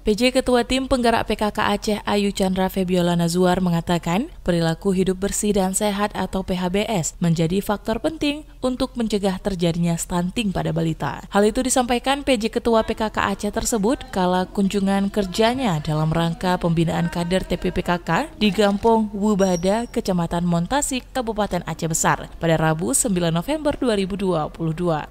PJ Ketua Tim Penggerak PKK Aceh Ayu Chandra Febiola Nazuar mengatakan, perilaku hidup bersih dan sehat atau PHBS menjadi faktor penting untuk mencegah terjadinya stunting pada balita. Hal itu disampaikan PJ Ketua PKK Aceh tersebut kala kunjungan kerjanya dalam rangka pembinaan kader TPPKK di Gampung Wubada, Kecamatan Montasi, Kabupaten Aceh Besar pada Rabu 9 November 2022.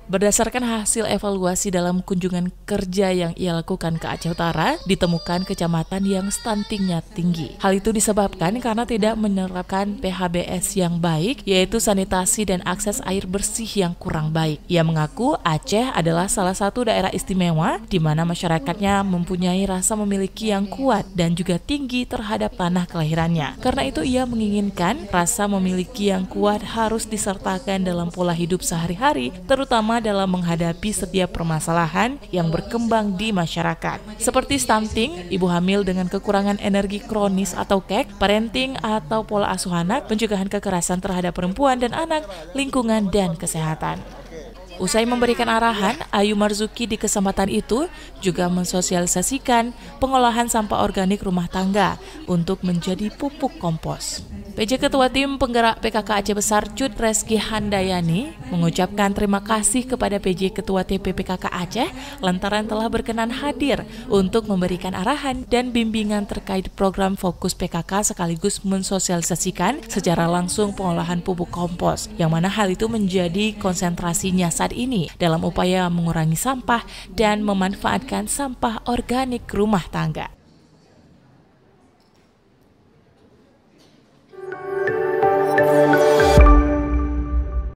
Berdasarkan hasil evaluasi dalam kunjungan kerja yang ia lakukan ke Aceh Utara, ditemukan kecamatan yang stuntingnya tinggi. Hal itu disebabkan karena tidak menerapkan PHBS yang baik, yaitu sanitasi dan akses air bersih yang kurang baik. Ia mengaku Aceh adalah salah satu daerah istimewa di mana masyarakatnya mempunyai rasa memiliki yang kuat dan juga tinggi terhadap tanah kelahirannya. Karena itu ia menginginkan rasa memiliki yang kuat harus disertakan dalam pola hidup sehari-hari, terutama dalam menghadapi setiap permasalahan yang berkembang di masyarakat. Seperti stunting, ibu hamil dengan kekurangan energi kronis atau kek, parenting atau pola asuh anak, pencegahan kekerasan terhadap perempuan dan anak, lingkungan dan kesehatan. Usai memberikan arahan, Ayu Marzuki di kesempatan itu juga mensosialisasikan pengolahan sampah organik rumah tangga untuk menjadi pupuk kompos. PJ Ketua Tim Penggerak PKK Aceh Besar Cut Reski Handayani mengucapkan terima kasih kepada PJ Ketua TP PKK Aceh lantaran telah berkenan hadir untuk memberikan arahan dan bimbingan terkait program fokus PKK sekaligus mensosialisasikan secara langsung pengolahan pupuk kompos yang mana hal itu menjadi konsentrasinya saat ini dalam upaya mengurangi sampah dan memanfaatkan sampah organik rumah tangga.